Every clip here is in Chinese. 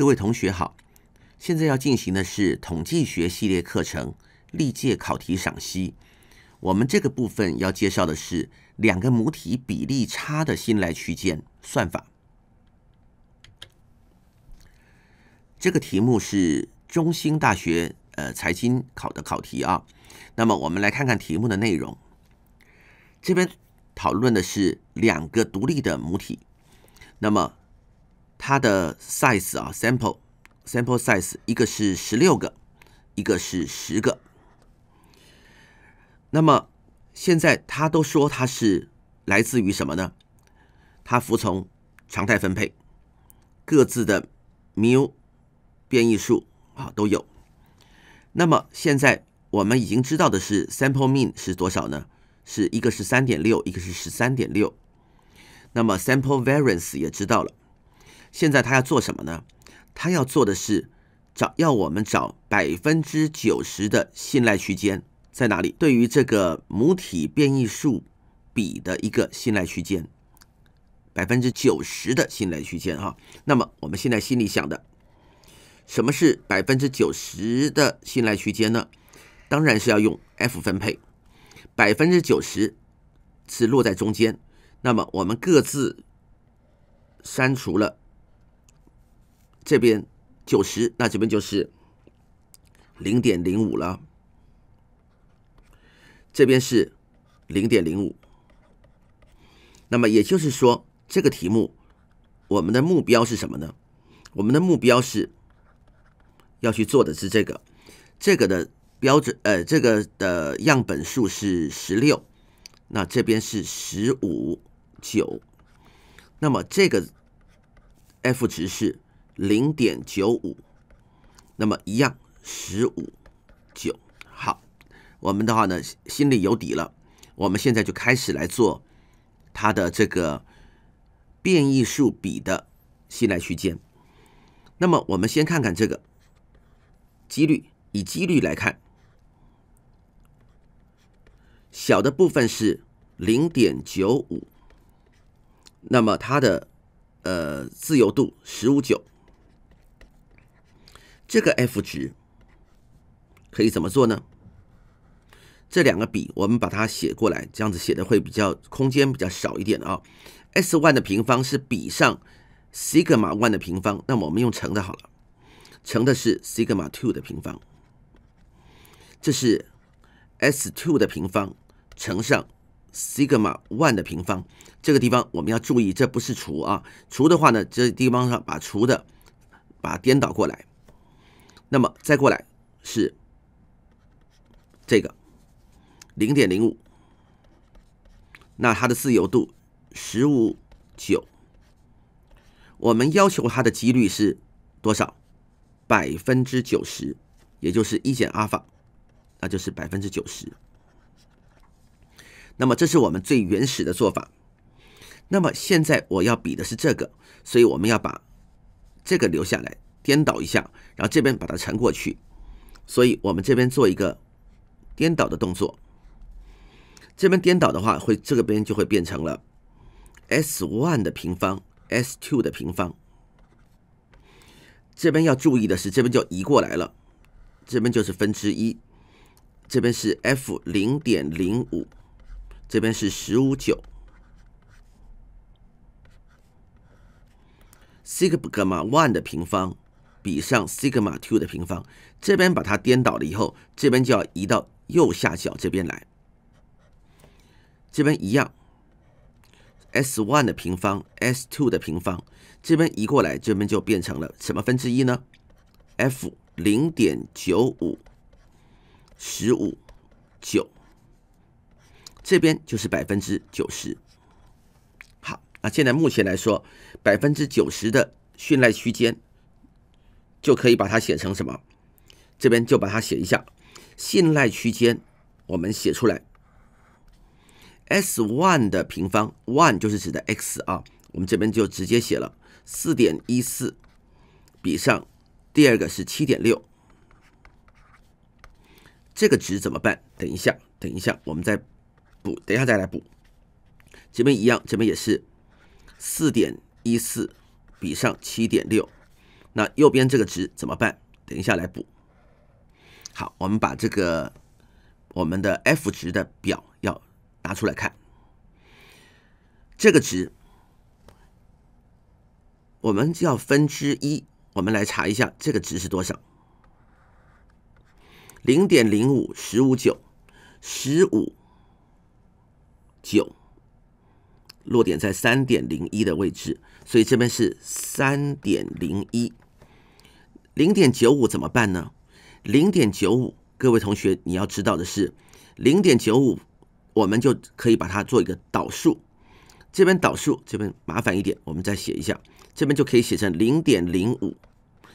各位同学好，现在要进行的是统计学系列课程历届考题赏析。我们这个部分要介绍的是两个母体比例差的信赖区间算法。这个题目是中兴大学呃财经考的考题啊。那么我们来看看题目的内容。这边讨论的是两个独立的母体，那么。它的 size 啊，sample sample size 一个是十六个，一个是十个。那么现在它都说它是来自于什么呢？它服从常态分配，各自的 mu 变异数啊都有。那么现在我们已经知道的是 sample mean 是多少呢？是一个是三点六，一个是十三点六。那么 sample variance 也知道了。现在他要做什么呢？他要做的是找，要我们找百分之九十的信赖区间在哪里？对于这个母体变异数比的一个信赖区间，百分之九十的信赖区间哈。那么我们现在心里想的，什么是百分之九十的信赖区间呢？当然是要用 F 分配，百分之九十是落在中间。那么我们各自删除了。这边九十，那这边就是零点零五了。这边是零点零五，那么也就是说，这个题目我们的目标是什么呢？我们的目标是要去做的是这个，这个的标准呃，这个的样本数是十六，那这边是十五九，那么这个 F 值是。零点九五，那么一样十五九。好，我们的话呢，心里有底了。我们现在就开始来做它的这个变异数比的信赖区间。那么我们先看看这个几率，以几率来看，小的部分是零点九五，那么它的呃自由度十五九。这个 F 值可以怎么做呢？这两个比，我们把它写过来，这样子写的会比较空间比较少一点啊。S one 的平方是比上 Sigma one 的平方，那么我们用乘的好了，乘的是 Sigma two 的平方，这是 S two 的平方乘上 Sigma one 的平方。这个地方我们要注意，这不是除啊，除的话呢，这地方上把除的把颠倒过来。那么再过来是这个零点零五，那它的自由度十五九，我们要求它的几率是多少？百分之九十，也就是一减阿尔法，那就是百分之九十。那么这是我们最原始的做法。那么现在我要比的是这个，所以我们要把这个留下来。颠倒一下，然后这边把它缠过去，所以我们这边做一个颠倒的动作。这边颠倒的话，会这个边就会变成了 s one 的平方，s two 的平方。这边要注意的是，这边就移过来了，这边就是分之一，这边是 f 零点零五，这边是十五九，西格玛 one 的平方。比上西格玛 two 的平方，这边把它颠倒了以后，这边就要移到右下角这边来。这边一样，s one 的平方，s two 的平方，这边移过来，这边就变成了什么分之一呢？F 零点九五十五九，这边就是百分之九十。好，那现在目前来说，百分之九十的训练区间。就可以把它写成什么？这边就把它写一下，信赖区间，我们写出来。s one 的平方，one 就是指的 x 啊，我们这边就直接写了四点一四比上第二个是七点六，这个值怎么办？等一下，等一下，我们再补，等一下再来补。这边一样，这边也是四点一四比上七点六。那右边这个值怎么办？等一下来补。好，我们把这个我们的 F 值的表要拿出来看。这个值我们要分之一，我们来查一下这个值是多少：零点零五十五九十五九。落点在三点零一的位置，所以这边是三点零一，零点九五怎么办呢？零点九五，各位同学你要知道的是，零点九五，我们就可以把它做一个导数，这边导数这边麻烦一点，我们再写一下，这边就可以写成零点零五，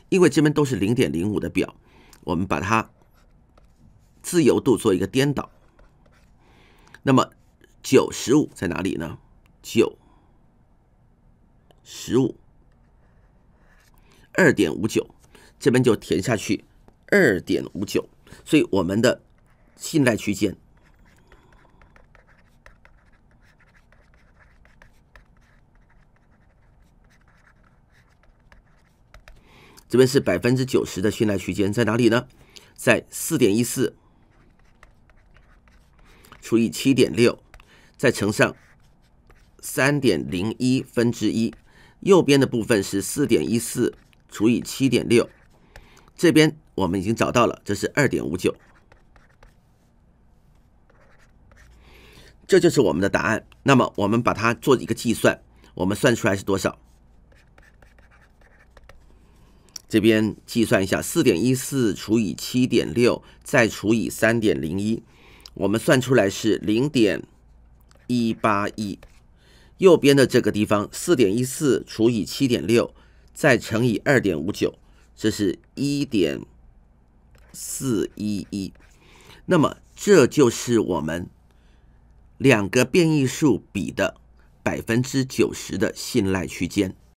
因为这边都是零点零五的表，我们把它自由度做一个颠倒，那么九十五在哪里呢？九十五二点五九，这边就填下去二点五九，所以我们的信贷区间，这边是百分之九十的信贷区间在哪里呢？在四点一四除以七点六，再乘上。三点零一分之一，右边的部分是四点一四除以七点六，这边我们已经找到了，这是二点五九，这就是我们的答案。那么我们把它做一个计算，我们算出来是多少？这边计算一下，四点一四除以七点六再除以三点零一，我们算出来是零点一八一。右边的这个地方，四点一四除以七点六，再乘以二点五九，这是一点四一一。那么，这就是我们两个变异数比的百分之九十的信赖区间。